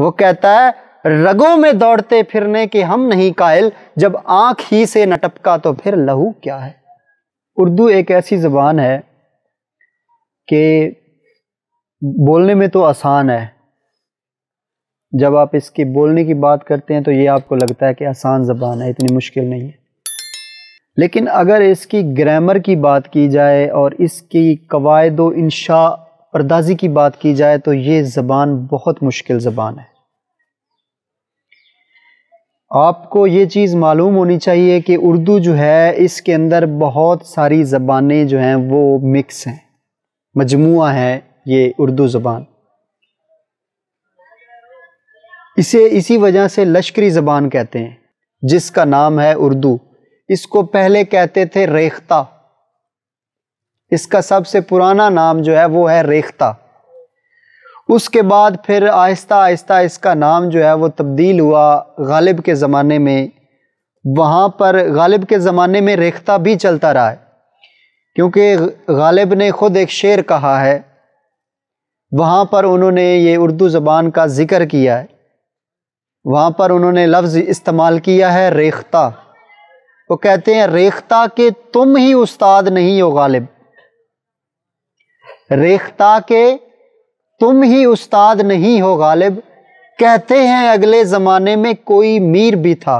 वो कहता है रगों में दौड़ते फिरने के हम नहीं कायल जब आंख ही से नटपका तो फिर लहू क्या है उर्दू एक ऐसी ज़बान है कि बोलने में तो आसान है जब आप इसके बोलने की बात करते हैं तो ये आपको लगता है कि आसान ज़बान है इतनी मुश्किल नहीं है लेकिन अगर इसकी ग्रामर की बात की जाए और इसकी कवायद इंशा परदाजी की बात की जाए तो ये ज़बान बहुत मुश्किल ज़बान है आपको ये चीज़ मालूम होनी चाहिए कि उर्दू जो है इसके अंदर बहुत सारी ज़बानें जो हैं वो मिक्स हैं मजमू है ये उर्दू ज़बान इसे इसी वजह से लश्करी ज़बान कहते हैं जिसका नाम है उर्दू इसको पहले कहते थे रेख्ता इसका सबसे पुराना नाम जो है वो है रेख्ता उसके बाद फिर आहिस्ता आहिस्ता इसका नाम जो है वो तब्दील हुआ गालिब के ज़माने में वहाँ पर गालिब के ज़माने में रेख्ता भी चलता रहा है क्योंकि गालिब ने ख़ुद एक शेर कहा है वहाँ पर उन्होंने ये उर्दू ज़बान का ज़िक्र किया है वहाँ पर उन्होंने लफ्ज़ इस्तेमाल किया है रेख्ता वो कहते हैं रेख्ता के तुम ही उस्ताद नहीं हो गालिब रेखता के तुम ही उस्ताद नहीं हो गालिब कहते हैं अगले ज़माने में कोई मीर भी था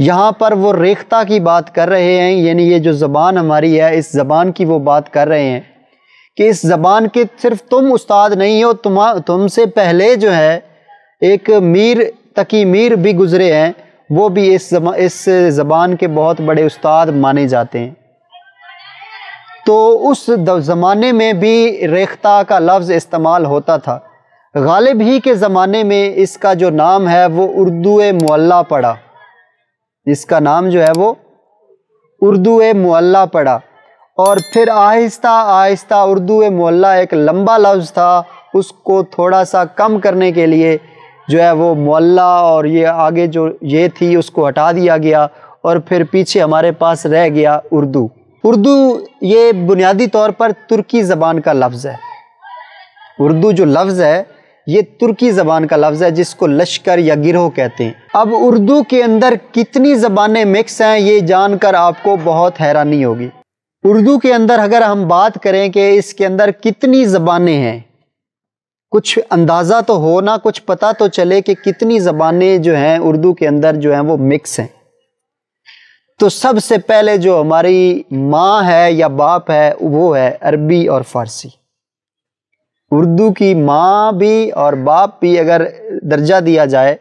यहाँ पर वो रेखता की बात कर रहे हैं यानी ये जो ज़बान हमारी है इस ज़बान की वो बात कर रहे हैं कि इस ज़बान के सिर्फ तुम उस्ताद नहीं हो तुम तुमसे पहले जो है एक मीर तकी मीर भी गुज़रे हैं वो भी इस इस ज़बान के बहुत बड़े उस्ताद माने जाते हैं तो उस ज़माने में भी रेख्ता का लफ्ज़ इस्तेमाल होता था गालिब ही के ज़माने में इसका जो नाम है वो उर्दू मुल्ला पड़ा इसका नाम जो है वो उर्दू मुल्ला पड़ा और फिर आहिस्ता आहिस्ता उर्दू मुल्ला एक लंबा लफ्ज़ था उसको थोड़ा सा कम करने के लिए जो है वो मुल्ला और ये आगे जो ये थी उसको हटा दिया गया और फिर पीछे हमारे पास रह गया उर्दू उर्दू ये बुनियादी तौर पर तुर्की ज़बान का लफ्ज़ है उर्दू जो लफ्ज़ है ये तुर्की ज़बान का लफ्ज़ है जिसको लश्कर या गिरोह कहते हैं अब उर्दू के अंदर कितनी ज़बानें मिक्स हैं ये जानकर आपको बहुत हैरानी होगी उर्दू के अंदर अगर हम बात करें कि इसके अंदर कितनी ज़बानें हैं कुछ अंदाज़ा तो हो ना कुछ पता तो चले कि कितनी ज़बानें जो हैं उर्दू के अंदर जो हैं वो मिक्स हैं तो सबसे पहले जो हमारी माँ है या बाप है वो है अरबी और फारसी उर्दू की माँ भी और बाप भी अगर दर्जा दिया जाए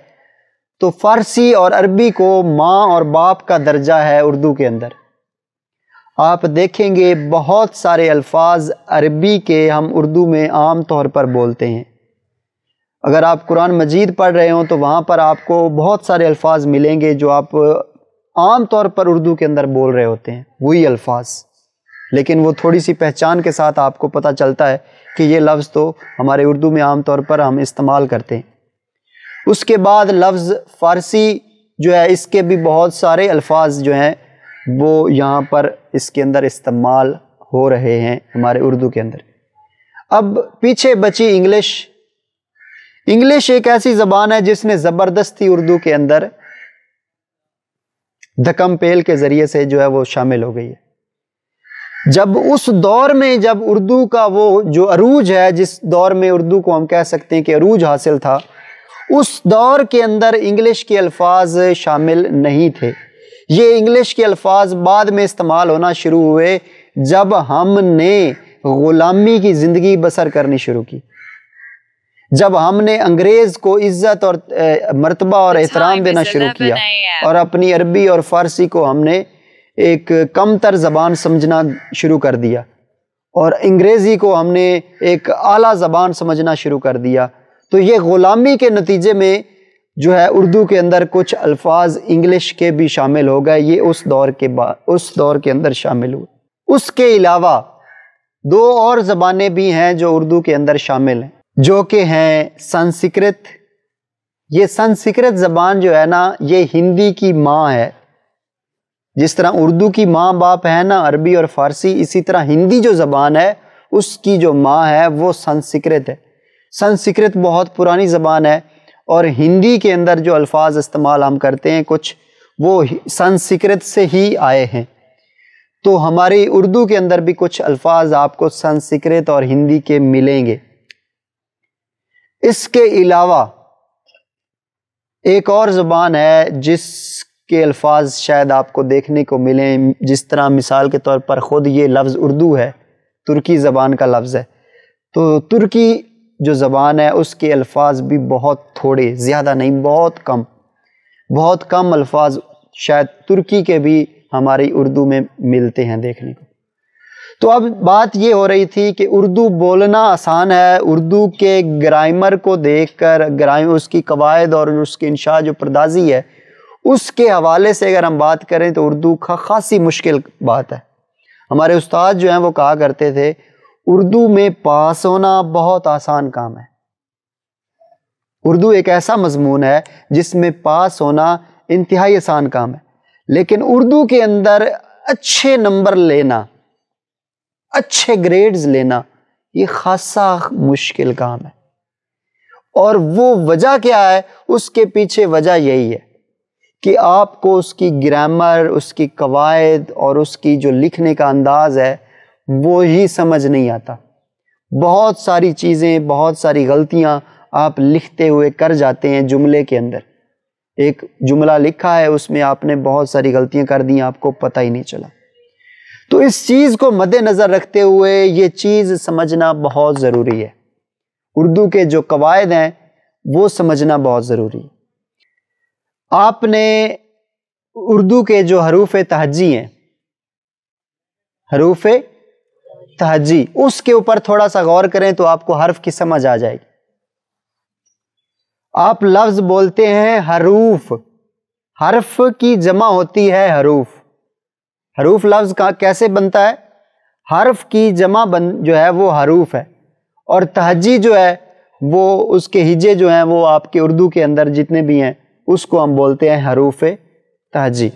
तो फारसी और अरबी को माँ और बाप का दर्जा है उर्दू के अंदर आप देखेंगे बहुत सारे अल्फाज अरबी के हम उर्दू में आम तौर पर बोलते हैं अगर आप कुरान मजीद पढ़ रहे हो तो वहाँ पर आपको बहुत सारे अल्फाज मिलेंगे जो आप आम तौर पर उर्दू के अंदर बोल रहे होते हैं वही अल्फाज लेकिन वो थोड़ी सी पहचान के साथ आपको पता चलता है कि ये लफ्ज़ तो हमारे उर्दू में आम तौर पर हम इस्तेमाल करते हैं उसके बाद लफ्ज़ फ़ारसी जो है इसके भी बहुत सारे अल्फाज जो हैं वो यहाँ पर इसके अंदर इस्तेमाल हो रहे हैं हमारे उर्दू के अंदर अब पीछे बची इंग्लिश इंग्लिश एक ऐसी ज़बान है जिसने ज़बरदस्ती उर्दू के अंदर धकम पेल के ज़रिए से जो है वो शामिल हो गई है जब उस दौर में जब उर्दू का वो जो अरूज है जिस दौर में उर्दू को हम कह सकते हैं कि अरूज हासिल था उस दौर के अंदर इंग्लिश के अल्फाज शामिल नहीं थे ये इंग्लिश के अल्फाज बाद में इस्तेमाल होना शुरू हुए जब हमने ग़ुलामी की ज़िंदगी बसर करनी शुरू की जब हमने अंग्रेज को इज्जत और मरतबा और एहतराम देना शुरू किया और अपनी अरबी और फारसी को हमने एक कम तर जबान समझना शुरू कर दिया और अंग्रेज़ी को हमने एक आला ज़बान समझना शुरू कर दिया तो ये ग़ुलामी के नतीजे में जो है उर्दू के अंदर कुछ अल्फाज इंग्लिश के भी शामिल हो गए ये उस दौर के बाद उस दौर के अंदर शामिल हुए उसके अलावा दो और ज़बानें भी हैं जो उर्दू के अंदर शामिल हैं जो कि हैं संस्कृत ये संस्कृत ज़बान जो है ना ये हिंदी की माँ है जिस तरह उर्दू की माँ बाप है ना अरबी और फ़ारसी इसी तरह हिंदी जो ज़बान है उसकी जो माँ है वो संस्कृत है संस्कृत बहुत पुरानी ज़बान है और हिंदी के अंदर जो अल्फाज इस्तेमाल हम करते हैं कुछ वो संस्कृत से ही आए हैं तो हमारी उर्दू के अंदर भी कुछ अल्फाज आपको संस्कृत और हिंदी के मिलेंगे इसके अलावा एक और ज़बान है जिसके अल्फाज शायद आपको देखने को मिलें जिस तरह मिसाल के तौर पर ख़ुद ये लफ्ज़ उर्दू है तुर्की ज़बान का लफ्ज़ है तो तुर्की जो ज़बान है उसके अल्फाज भी बहुत थोड़े ज़्यादा नहीं बहुत कम बहुत कम अल्फाज शायद तुर्की के भी हमारी उर्दू में मिलते हैं देखने को तो अब बात ये हो रही थी कि उर्दू बोलना आसान है उर्दू के ग्रामर को देख कर ग्राम उसकी कवायद और उसकी इंशा जो प्रदाजी है उसके हवाले से अगर हम बात करें तो उर्दू का खासी मुश्किल बात है हमारे उस्ताद जो हैं वो कहा करते थे उर्दू में पास होना बहुत आसान काम है उर्दू एक ऐसा मजमून है जिसमें पास होना इंतहाई आसान काम है लेकिन उर्दू के अंदर अच्छे नंबर लेना अच्छे ग्रेड्स लेना ये खासा मुश्किल काम है और वो वजह क्या है उसके पीछे वजह यही है कि आपको उसकी ग्रामर उसकी कवायद और उसकी जो लिखने का अंदाज़ है वो ही समझ नहीं आता बहुत सारी चीज़ें बहुत सारी गलतियां आप लिखते हुए कर जाते हैं जुमले के अंदर एक जुमला लिखा है उसमें आपने बहुत सारी गलतियां कर दी आपको पता ही नहीं चला तो इस चीज को मद्देनजर रखते हुए ये चीज समझना बहुत जरूरी है उर्दू के जो कवायद हैं वो समझना बहुत ज़रूरी है आपने उर्दू के जो हरूफ तहजी हैं हरूफ तहजी उसके ऊपर थोड़ा सा गौर करें तो आपको हर्फ की समझ आ जाएगी आप लफ्ज़ बोलते हैं हरूफ हर्फ की जमा होती है हरूफ हरूफ लफ्ज़ का कैसे बनता है हर्फ की जमा बन जो है वो हरूफ है और तहजी जो है वो उसके हिजे जो हैं वो आपके उर्दू के अंदर जितने भी हैं उसको हम बोलते हैं हरूफ तहजी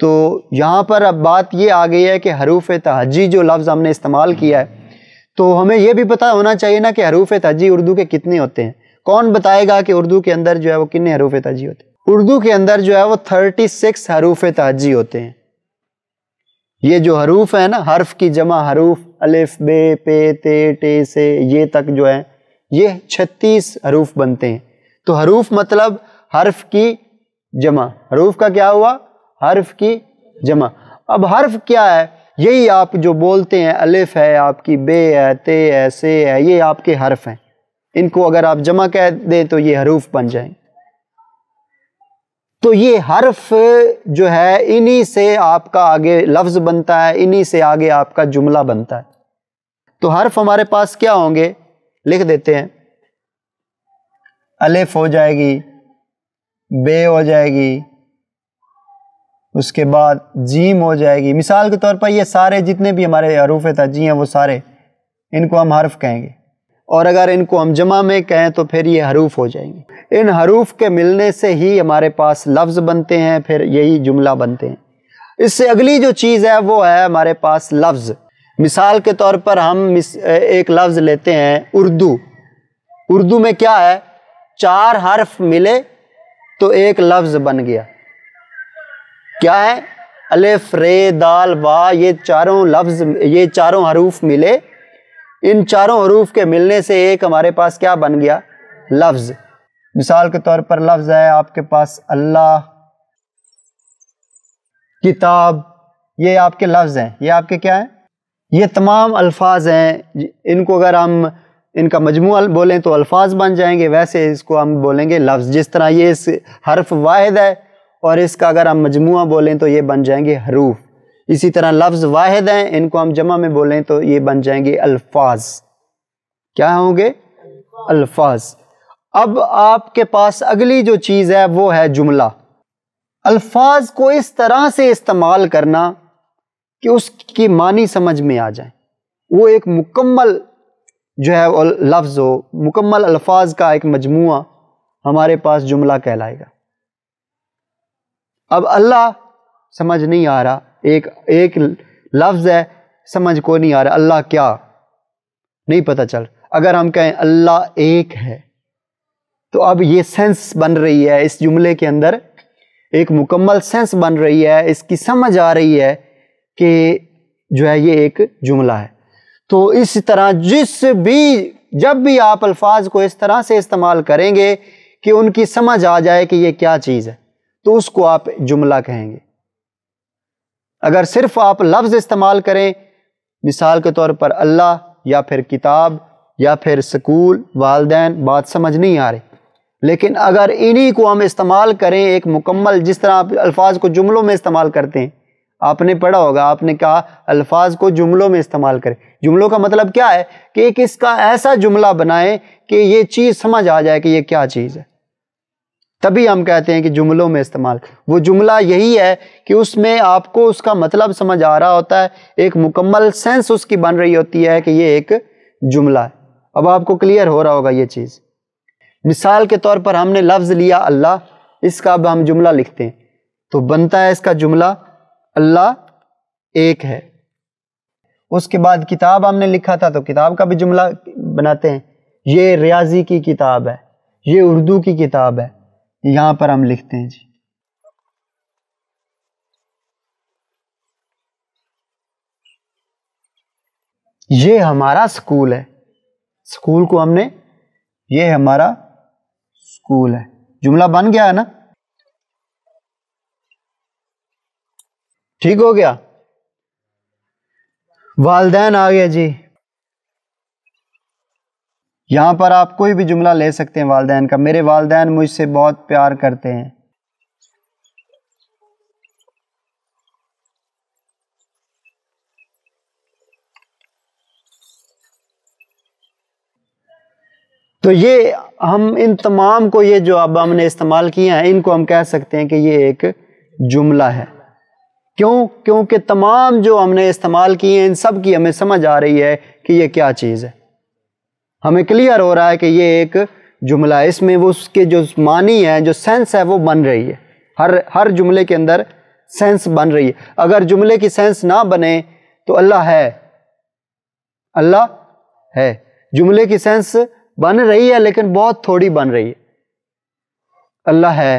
तो यहाँ पर अब बात ये आ गई है कि हरूफ तहजी जो लफ्ज़ हमने इस्तेमाल किया है तो हमें यह भी पता होना चाहिए ना कि हरूफ तहजी उर्दू के कितने होते हैं कौन बताएगा कि उर्दू के अंदर जो है वो कितने हरूफ तहजी होते हैं उर्दू के अंदर जो है वो थर्टी सिक्स हरूफ तहजी होते हैं ये जो हरूफ है ना हर्फ की जमा हरूफ अलिफ बे पे ते टे से ये तक जो है ये छत्तीस हरूफ बनते हैं तो हरूफ मतलब हर्फ की जमा हरूफ का क्या हुआ हर्फ की जमा अब हर्फ क्या है यही आप जो बोलते हैं अलिफ है आपकी बे है ते है से है ये आपके हर्फ हैं इनको अगर आप जमा कह दें तो ये हरूफ बन जाएंगे तो ये हर्फ जो है इन्हीं से आपका आगे लफ्ज़ बनता है इन्हीं से आगे आपका जुमला बनता है तो हर्फ हमारे पास क्या होंगे लिख देते हैं अलेफ हो जाएगी बे हो जाएगी उसके बाद जीम हो जाएगी मिसाल के तौर पर ये सारे जितने भी हमारे हरूफ तजी हैं वो सारे इनको हम हर्फ कहेंगे और अगर इनको हम जमा में कहें तो फिर ये हरूफ हो जाएंगे इन हरूफ के मिलने से ही हमारे पास लफ्ज़ बनते हैं फिर यही जुमला बनते हैं इससे अगली जो चीज़ है वो है हमारे पास लफ्ज़ मिसाल के तौर पर हम एक लफ्ज़ लेते हैं उर्दू उर्दू में क्या है चार हर्फ मिले तो एक लफ्ज़ बन गया क्या है अलिफ रे दाल वा ये चारों लफ्ज़ ये चारों हरूफ मिले इन चारों हरूफ के मिलने से एक हमारे पास क्या बन गया लफ्ज़ मिसाल के तौर पर लफ्ज़ है आपके पास अल्लाह किताब ये आपके लफ्ज़ हैं ये आपके क्या हैं ये तमाम अल्फाज हैं इनको अगर हम इनका मजमू बोलें तो अल्फाज बन जाएंगे वैसे इसको हम बोलेंगे लफ्ज़ जिस तरह ये इस हर्फ वाहिद है और इसका अगर हम मजमू बोलें तो ये बन जाएंगे हरूफ इसी तरह लफ्ज़ वाहिद हैं इनको हम जमा में बोलें तो ये बन जाएंगे अल्फाज क्या होंगे अल्फाज अब आपके पास अगली जो चीज़ है वो है जुमला अल्फाज को इस तरह से इस्तेमाल करना कि उसकी मानी समझ में आ जाए वो एक मुकम्मल जो है लफ्ज़ हो मुकम्मल अल्फाज का एक मजमु हमारे पास जुमला कहलाएगा अब अल्लाह समझ नहीं आ रहा एक एक लफ्ज़ है समझ को नहीं आ रहा अल्लाह क्या नहीं पता चल अगर हम कहें अल्लाह एक है तो अब ये सेंस बन रही है इस जुमले के अंदर एक मुकम्मल सेंस बन रही है इसकी समझ आ रही है कि जो है ये एक जुमला है तो इस तरह जिस भी जब भी आप अल्फाज को इस तरह से इस्तेमाल करेंगे कि उनकी समझ आ जाए कि ये क्या चीज़ है तो उसको आप जुमला कहेंगे अगर सिर्फ आप लफ्ज़ इस्तेमाल करें मिसाल के तौर पर अल्लाह या फिर किताब या फिर स्कूल वालदेन बात समझ नहीं आ रही लेकिन अगर इन्हीं को हम इस्तेमाल करें एक मुकम्मल जिस तरह आप अल्फाज को जुमलों में इस्तेमाल करते हैं आपने पढ़ा होगा आपने कहा अल्फाज को जुमलों में इस्तेमाल करें जुमलों का मतलब क्या है कि एक इसका ऐसा जुमला बनाएं कि ये चीज़ समझ आ जाए कि ये क्या चीज़ है तभी हम कहते हैं कि जुमलों में इस्तेमाल वो जुमला यही है कि उसमें आपको उसका मतलब समझ आ रहा होता है एक मुकम्मल सेंस उसकी बन रही होती है कि ये एक जुमला है अब आपको क्लियर हो रहा होगा ये चीज़ मिसाल के तौर पर हमने लफ्ज़ लिया अल्लाह इसका अब हम जुमला लिखते हैं तो बनता है इसका जुमला अल्लाह एक है उसके बाद किताब हमने लिखा था तो किताब का भी जुमला बनाते हैं ये रियाजी की किताब है ये उर्दू की किताब है यहाँ पर हम लिखते हैं जी ये हमारा स्कूल है स्कूल को हमने ये हमारा स्कूल है जुमला बन गया है ना ठीक हो गया वालदेन आ गया जी यहाँ पर आप कोई भी जुमला ले सकते हैं वालदेन का मेरे वालदेन मुझसे बहुत प्यार करते हैं तो ये हम इन तमाम को ये जो अब हमने इस्तेमाल किया है इनको हम कह सकते हैं कि ये एक जुमला है क्यों क्योंकि तमाम जो हमने इस्तेमाल किए हैं इन सब की हमें समझ आ रही है कि ये क्या चीज़ है हमें क्लियर हो रहा है कि ये एक जुमला है इसमें वो उसके जो मानी है जो सेंस है वो बन रही है हर हर जुमले के अंदर सेंस बन रही है अगर जुमले की सेंस ना बने तो अल्लाह है अल्लाह है जुमले की सेंस बन रही है लेकिन बहुत थोड़ी बन रही है अल्लाह है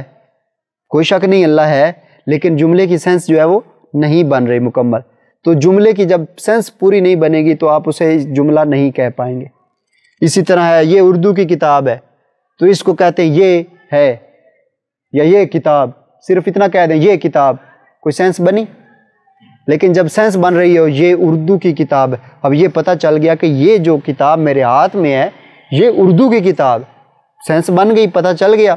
कोई शक नहीं अल्लाह है लेकिन जुमले की सेंस जो है वो नहीं बन रही मुकम्मल तो जुमले की जब सेंस पूरी नहीं बनेगी तो आप उसे जुमला नहीं कह पाएंगे इसी तरह है ये उर्दू की किताब है तो इसको कहते हैं ये है या ये किताब सिर्फ इतना कह दें ये किताब कोई सेंस बनी लेकिन जब सेंस बन रही हो ये उर्दू की किताब है अब ये पता चल गया कि ये जो किताब मेरे हाथ में है ये उर्दू की किताब सेंस बन गई पता चल गया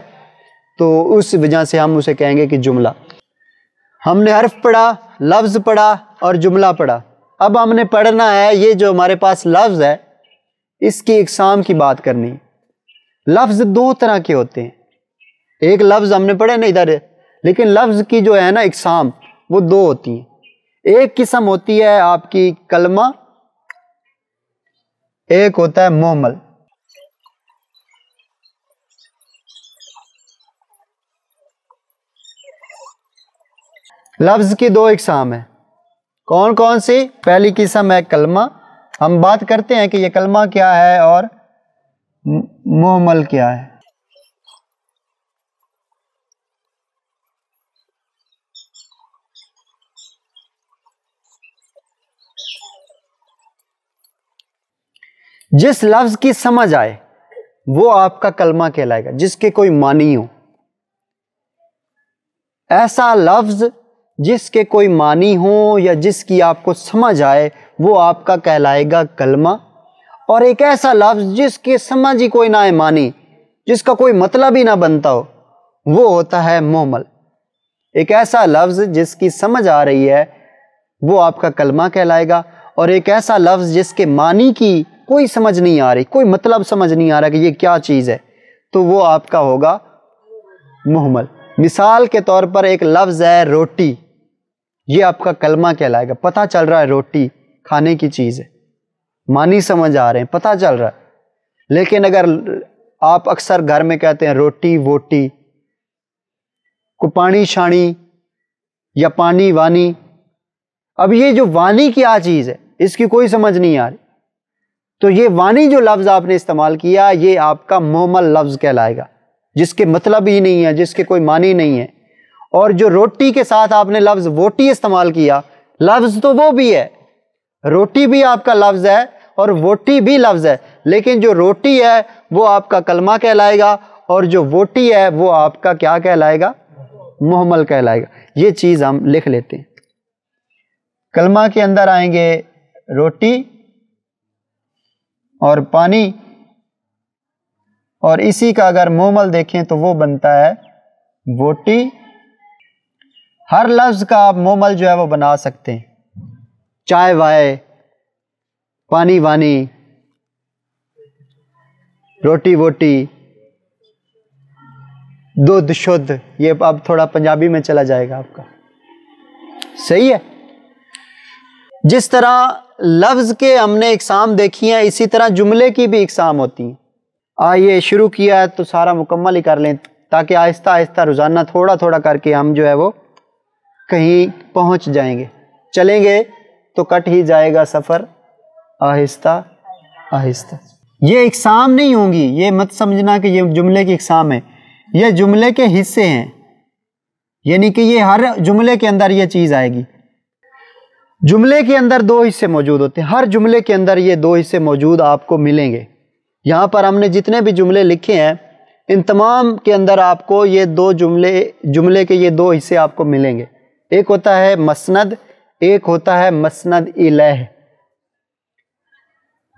तो उस वजह से हम उसे कहेंगे कि जुमला हमने हर्फ पढ़ा लफ्ज़ पढ़ा और जुमला पढ़ा अब हमने पढ़ना है ये जो हमारे पास लफ्ज़ है इसकी इकसाम की बात करनी लफ्ज़ दो तरह के होते हैं एक लफ्ज़ हमने पढ़े ना इधर लेकिन लफ्ज़ की जो है ना इकसाम वो दो होती हैं एक किस्म होती है आपकी कलमा एक होता है मोमल लफ्ज़ की दो इकसाम है कौन कौन सी पहली किस्म है कलमा हम बात करते हैं कि ये कलमा क्या है और मोहमल क्या है जिस लफ्ज की समझ आए वो आपका कलमा कहलाएगा जिसके कोई मानी हो ऐसा लफ्ज़ जिसके कोई मानी हो या जिसकी आपको समझ आए वो आपका कहलाएगा कलमा और एक ऐसा लफ्ज़ जिसके समझ ही कोई ना मानी जिसका कोई मतलब ही ना बनता हो वो होता है मोमल एक ऐसा लफ्ज़ जिसकी समझ आ रही है वो आपका कलमा कहलाएगा और एक ऐसा लफ्ज़ जिसके मानी की कोई समझ नहीं आ रही कोई मतलब समझ नहीं आ रहा कि ये क्या चीज़ है तो वो आपका होगा मोहमल मिसाल के तौर पर एक लफ्ज़ है रोटी ये आपका कलमा कहलाएगा पता चल रहा है रोटी खाने की चीज़ है मानी समझ आ रहे हैं पता चल रहा है लेकिन अगर आप अक्सर घर में कहते हैं रोटी वोटी को पानी छाणी या पानी वानी अब ये जो वानी क्या चीज़ है इसकी कोई समझ नहीं आ रही तो ये वानी जो लफ्ज़ आपने इस्तेमाल किया ये आपका मोमल लफ्ज़ कहलाएगा जिसके मतलब ही नहीं है जिसके कोई मानी नहीं है और जो रोटी के साथ आपने लफ्ज़ वोटी इस्तेमाल किया लफ्ज़ तो वो भी है रोटी भी आपका लफ्ज़ है और वोटी भी लफ्ज़ है लेकिन जो रोटी है वो आपका कलमा कहलाएगा और जो वोटी है वो आपका क्या कहलाएगा मोहम्मल कहलाएगा ये चीज़ हम लिख लेते हैं कलमा के अंदर आएंगे रोटी और पानी और इसी का अगर मोमल देखें तो वो बनता है बोटी हर लफ्ज़ का आप मोमल जो है वो बना सकते हैं चाय वाय पानी वानी रोटी वोटी दूध शुद्ध ये अब थोड़ा पंजाबी में चला जाएगा आपका सही है जिस तरह लफ्ज़ के हमने इकसाम देखी हैं इसी तरह जुमले की भी इकसाम होती हैं आइए शुरू किया है तो सारा मुकम्मल ही कर लें ताकि आहिस्ता आहिस्ता रोज़ाना थोड़ा थोड़ा करके हम जो है वो कहीं पहुंच जाएंगे चलेंगे तो कट ही जाएगा सफ़र आहिस्ता आहिस्ता ये इकसाम नहीं होंगी ये मत समझना कि ये जुमले की इकसाम है ये जुमले के हिस्से हैं यानी कि ये हर जुमले के अंदर ये चीज़ आएगी जुमले के अंदर दो हिस्से मौजूद होते हैं हर जुमले के अंदर ये दो हिस्से मौजूद आपको मिलेंगे यहाँ पर हमने जितने भी जुमले लिखे हैं इन तमाम के अंदर आपको ये दो जुमले जुमले के ये दो हिस्से आपको मिलेंगे एक होता है मसनद एक होता है मसनद इलेह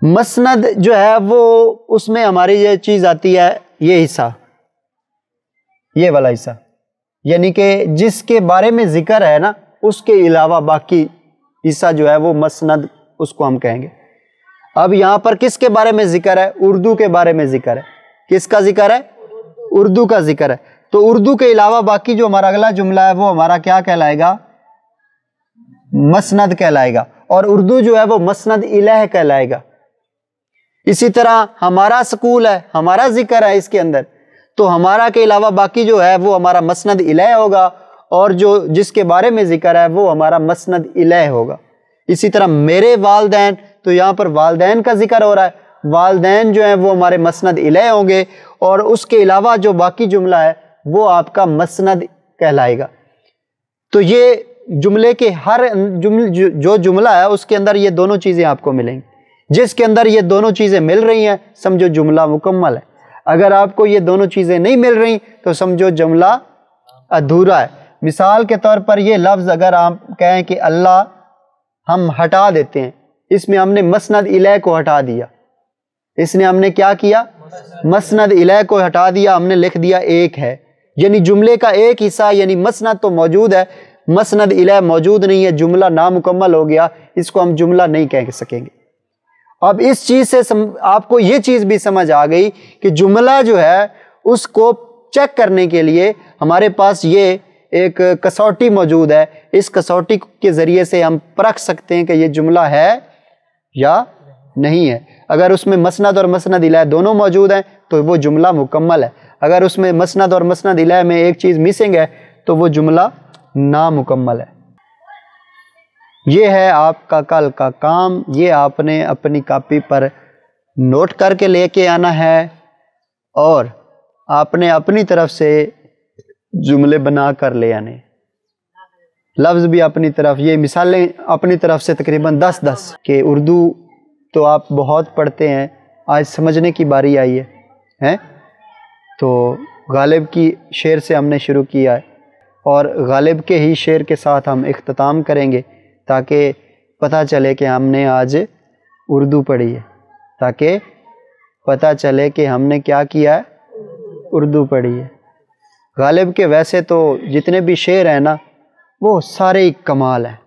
मसनद जो है वो उसमें हमारी ये चीज़ आती है ये हिस्सा ये वाला हिस्सा यानी कि जिसके बारे में जिक्र है ना उसके अलावा बाकी हिस्सा जो है वो मसनद उसको हम कहेंगे अब यहां पर किसके बारे में जिक्र है उर्दू के बारे में जिक्र है किसका जिक्र है उर्दू का जिक्र है तो उर्दू के अलावा बाकी जो हमारा अगला जुमला है वो हमारा क्या कहलाएगा मसनद कहलाएगा और उर्दू जो है वो मसनद इलेह कहलाएगा इसी तरह हमारा स्कूल है हमारा जिक्र है इसके अंदर तो हमारा के अलावा बाकी जो है वो हमारा मसनद इलेह होगा और जो जिसके बारे में जिक्र है वो हमारा मसनद इलेह होगा इसी तरह मेरे वालदेन तो यहाँ पर वालदेन का जिक्र हो रहा है वालदेन जो है वो हमारे मसंद इले होंगे और उसके अलावा जो बाकी जुमला है वो आपका मसंद कहलाएगा तो ये जुमले के हर जुम जो जुमला है उसके अंदर ये दोनों चीज़ें आपको मिलेंगी जिसके अंदर ये दोनों चीज़ें मिल रही हैं समझो जुमला मुकम्मल है अगर आपको ये दोनों चीज़ें नहीं मिल रही तो समझो जुमला अधूरा है मिसाल के तौर पर ये लफ्ज़ अगर आप कहें कि अल्लाह हम हटा देते हैं इसमें हमने मसनद इलाह को हटा दिया इसने हमने क्या किया मसनद इलाह को हटा दिया हमने लिख दिया एक है यानी जुमले का एक हिस्सा यानी मसनद तो मौजूद है मसनद इलाह मौजूद नहीं है जुमला नामुकम्मल हो गया इसको हम जुमला नहीं कह सकेंगे अब इस चीज़ से सम, आपको ये चीज़ भी समझ आ गई कि जुमला जो है उसको चेक करने के लिए हमारे पास ये एक कसौटी मौजूद है इस कसौटी के ज़रिए से हम परख सकते हैं कि ये जुमला है या नहीं है अगर उसमें मसनद और मसनद इलाह दोनों मौजूद हैं तो वो जुमला मुकम्मल है अगर उसमें मसनद और मसनद इलाह में एक चीज़ मिसिंग है तो वो जुमला नामुकम्मल है ये है आपका कल का काम ये आपने अपनी कापी पर नोट करके लेके आना है और आपने अपनी तरफ से जुमले बना कर ले आने लफ्ज़ भी अपनी तरफ ये मिसालें अपनी तरफ से तकरीबन दस दस के उर्दू तो आप बहुत पढ़ते हैं आज समझने की बारी आई है हैं तो गालिब की शेर से हमने शुरू किया है और गालिब के ही शेर के साथ हम अख्ताम करेंगे ताकि पता चले कि हमने आज उर्दू पढ़ी है ताकि पता चले कि हमने क्या किया है उर्दू पढ़ी है गालिब के वैसे तो जितने भी शेर हैं ना वो सारे ही कमाल हैं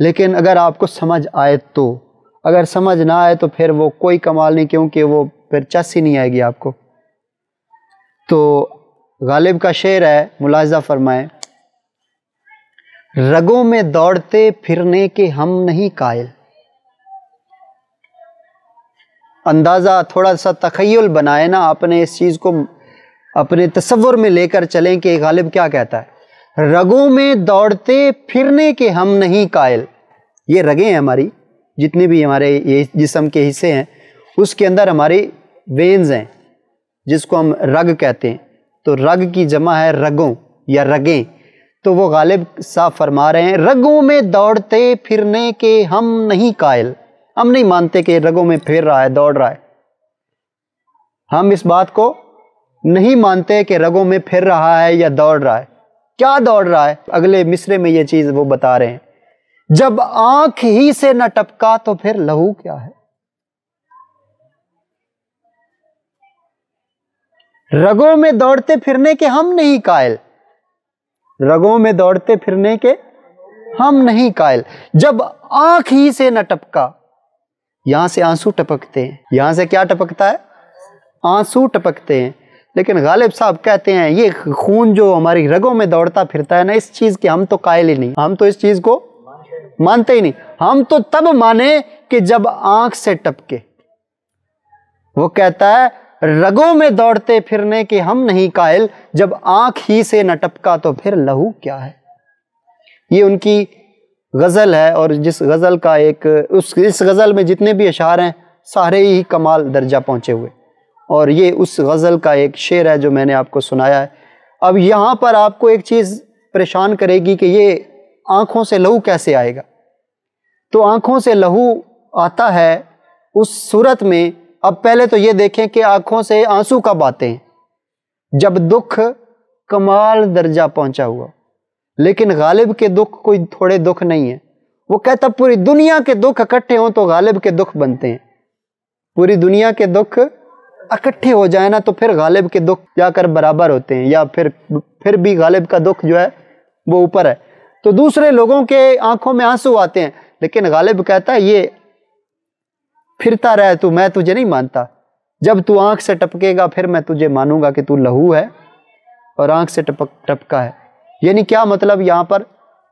लेकिन अगर आपको समझ आए तो अगर समझ ना आए तो फिर वो कोई कमाल नहीं क्योंकि वो फिर चस ही नहीं आएगी आपको तो गालिब का शेर है मुलाजा फरमाए रगों में दौड़ते फिरने के हम नहीं कायल अंदाज़ा थोड़ा सा तखयल बनाए ना अपने इस चीज़ को अपने तस्वुर में लेकर चलें कि गालिब क्या कहता है रगों में दौड़ते फिरने के हम नहीं कायल ये रगें हैं हमारी जितने भी हमारे ये जिसम के हिस्से हैं उसके अंदर हमारे वेन्स हैं जिसको हम रग कहते हैं तो रग की जमा है रगों या रगें तो वो गालिब साफ फरमा रहे हैं रगों में दौड़ते फिरने के हम नहीं कायल हम नहीं मानते कि रगों में फिर रहा है दौड़ रहा है हम इस बात को नहीं मानते कि रगों में फिर रहा है या दौड़ रहा है क्या दौड़ रहा है अगले मिसरे में ये चीज वो बता रहे हैं जब आंख ही से न टपका तो फिर लहू क्या है रगों में दौड़ते फिरने के हम नहीं कायल रगों में दौड़ते फिरने के हम नहीं कायल जब आंख ही से न टपका यहां से आंसू टपकते हैं यहां से क्या टपकता है आंसू टपकते हैं लेकिन गालिब साहब कहते हैं ये खून जो हमारी रगों में दौड़ता फिरता है ना इस चीज़ के हम तो कायल ही नहीं हम तो इस चीज़ को मानते ही नहीं हम तो तब माने कि जब आंख से टपके वो कहता है रगों में दौड़ते फिरने के हम नहीं कायल जब आंख ही से न टपका तो फिर लहू क्या है ये उनकी गज़ल है और जिस गज़ल का एक उस इस गज़ल में जितने भी अशार हैं सारे ही कमाल दर्जा पहुंचे हुए और ये उस गज़ल का एक शेर है जो मैंने आपको सुनाया है अब यहाँ पर आपको एक चीज़ परेशान करेगी कि ये आँखों से लहू कैसे आएगा तो आँखों से लहू आता है उस सूरत में अब पहले तो ये देखें कि आँखों से आंसू कब आते हैं जब दुख कमाल दर्जा पहुँचा हुआ लेकिन गालिब के दुख कोई थोड़े दुख नहीं है वो कहता पूरी दुनिया के दुख इकट्ठे हों तो गालिब के दुख बनते हैं पूरी दुनिया के दुख इकट्ठे हो जाए ना तो फिर गालिब के दुख जाकर बराबर होते हैं या फिर फिर भी गालिब का दुख जो है वो ऊपर है तो दूसरे लोगों के आंखों में आंसू आते हैं लेकिन गालिब कहता है ये फिरता रहे तू मैं तुझे नहीं मानता जब तू आंख से टपकेगा फिर मैं तुझे मानूंगा कि तू लहू है और आंख से टपक टपका है यानी क्या मतलब यहाँ पर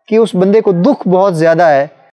कि उस बंदे को दुख बहुत ज़्यादा है